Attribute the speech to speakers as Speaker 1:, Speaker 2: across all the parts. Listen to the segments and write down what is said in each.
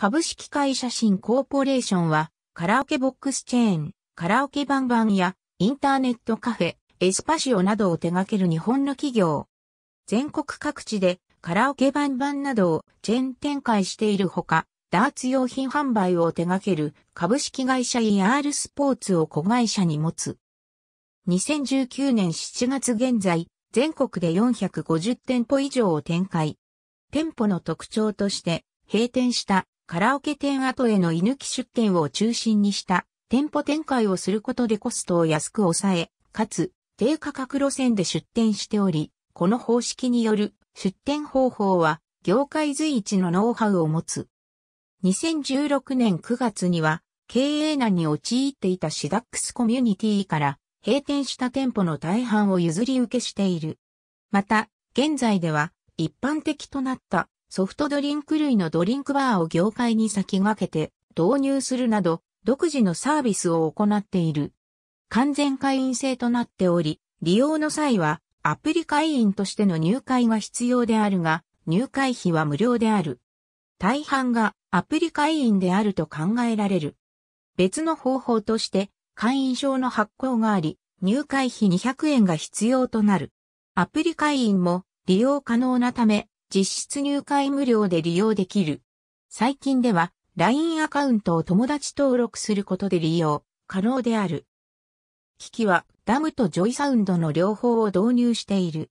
Speaker 1: 株式会社新コーポレーションは、カラオケボックスチェーン、カラオケバンバンや、インターネットカフェ、エスパシオなどを手掛ける日本の企業。全国各地でカラオケバンバンなどをチェーン展開しているほか、ダーツ用品販売を手掛ける株式会社 ER スポーツを子会社に持つ。2019年7月現在、全国で450店舗以上を展開。店舗の特徴として、閉店したカラオケ店後への居抜き出店を中心にした店舗展開をすることでコストを安く抑え、かつ低価格路線で出店しており、この方式による出店方法は業界随一のノウハウを持つ。2016年9月には経営難に陥っていたシダックスコミュニティから閉店した店舗の大半を譲り受けしている。また、現在では一般的となったソフトドリンク類のドリンクバーを業界に先駆けて導入するなど、独自のサービスを行っている。完全会員制となっており、利用の際はアプリ会員としての入会が必要であるが、入会費は無料である。大半がアプリ会員であると考えられる。別の方法として会員証の発行があり、入会費200円が必要となる。アプリ会員も利用可能なため、実質入会無料で利用できる。最近では LINE アカウントを友達登録することで利用可能である。機器はダムとジョイサウンドの両方を導入している。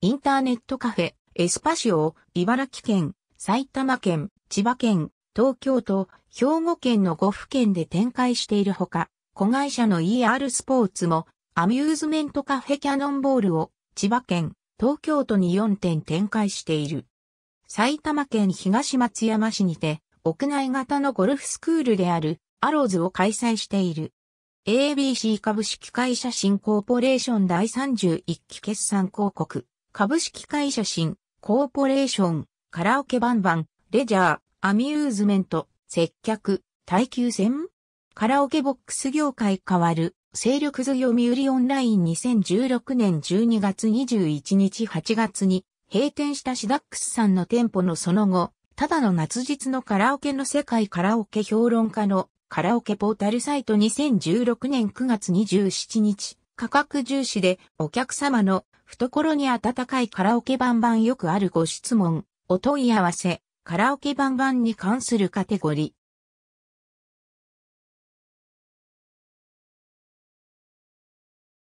Speaker 1: インターネットカフェ、エスパシオを茨城県、埼玉県、千葉県、東京都、兵庫県の5府県で展開しているほか、子会社の ER スポーツもアミューズメントカフェキャノンボールを千葉県、東京都に4店展開している。埼玉県東松山市にて、屋内型のゴルフスクールである、アローズを開催している。ABC 株式会社新コーポレーション第31期決算広告、株式会社新コーポレーション、カラオケバンバン、レジャー、アミューズメント、接客、耐久戦カラオケボックス業界変わる、勢力図読売オンライン2016年12月21日8月に閉店したシダックスさんの店舗のその後、ただの夏日のカラオケの世界カラオケ評論家のカラオケポータルサイト2016年9月27日、価格重視でお客様の懐に温かいカラオケバンバンよくあるご質問、お問い合わせ、カラオケバンバンに関するカテゴリ